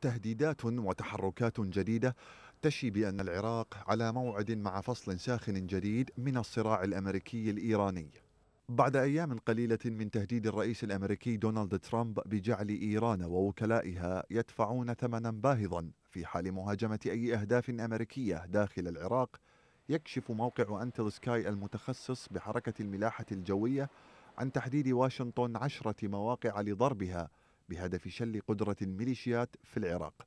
تهديدات وتحركات جديدة تشي بأن العراق على موعد مع فصل ساخن جديد من الصراع الأمريكي الإيراني بعد أيام قليلة من تهديد الرئيس الأمريكي دونالد ترامب بجعل إيران ووكلائها يدفعون ثمنا باهظا في حال مهاجمة أي أهداف أمريكية داخل العراق يكشف موقع أنتل سكاي المتخصص بحركة الملاحة الجوية عن تحديد واشنطن عشرة مواقع لضربها بهدف شل قدرة الميليشيات في العراق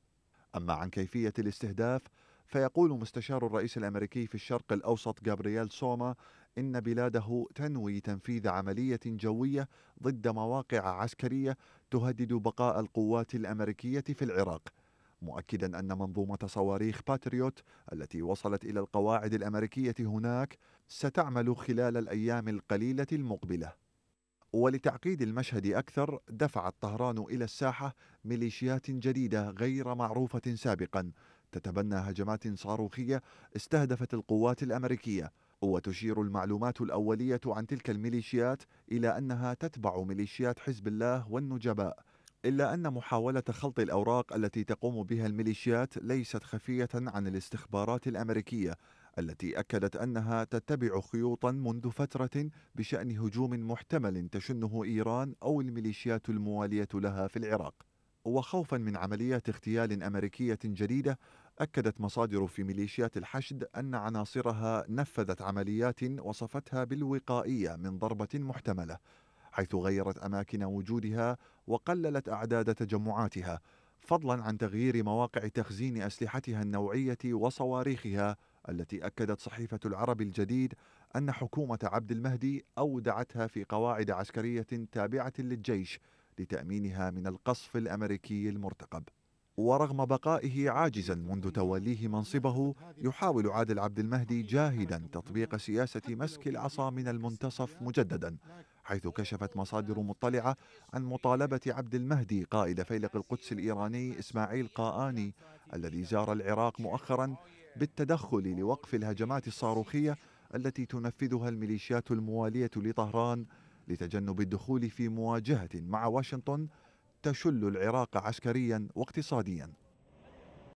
أما عن كيفية الاستهداف فيقول مستشار الرئيس الأمريكي في الشرق الأوسط جابرييل سوما إن بلاده تنوي تنفيذ عملية جوية ضد مواقع عسكرية تهدد بقاء القوات الأمريكية في العراق مؤكدا أن منظومة صواريخ باتريوت التي وصلت إلى القواعد الأمريكية هناك ستعمل خلال الأيام القليلة المقبلة ولتعقيد المشهد أكثر دفعت طهران إلى الساحة ميليشيات جديدة غير معروفة سابقا تتبنى هجمات صاروخية استهدفت القوات الأمريكية وتشير المعلومات الأولية عن تلك الميليشيات إلى أنها تتبع ميليشيات حزب الله والنجباء إلا أن محاولة خلط الأوراق التي تقوم بها الميليشيات ليست خفية عن الاستخبارات الأمريكية التي اكدت انها تتبع خيوطا منذ فتره بشان هجوم محتمل تشنه ايران او الميليشيات المواليه لها في العراق وخوفا من عمليات اغتيال امريكيه جديده اكدت مصادر في ميليشيات الحشد ان عناصرها نفذت عمليات وصفتها بالوقائيه من ضربه محتمله حيث غيرت اماكن وجودها وقللت اعداد تجمعاتها فضلا عن تغيير مواقع تخزين اسلحتها النوعيه وصواريخها التي أكدت صحيفة العرب الجديد أن حكومة عبد المهدي أودعتها في قواعد عسكرية تابعة للجيش لتأمينها من القصف الأمريكي المرتقب ورغم بقائه عاجزا منذ توليه منصبه يحاول عادل عبد المهدي جاهدا تطبيق سياسة مسك العصا من المنتصف مجددا حيث كشفت مصادر مطلعة عن مطالبة عبد المهدي قائد فيلق القدس الإيراني إسماعيل قاآني الذي زار العراق مؤخرا بالتدخل لوقف الهجمات الصاروخية التي تنفذها الميليشيات الموالية لطهران لتجنب الدخول في مواجهة مع واشنطن تشل العراق عسكريا واقتصاديا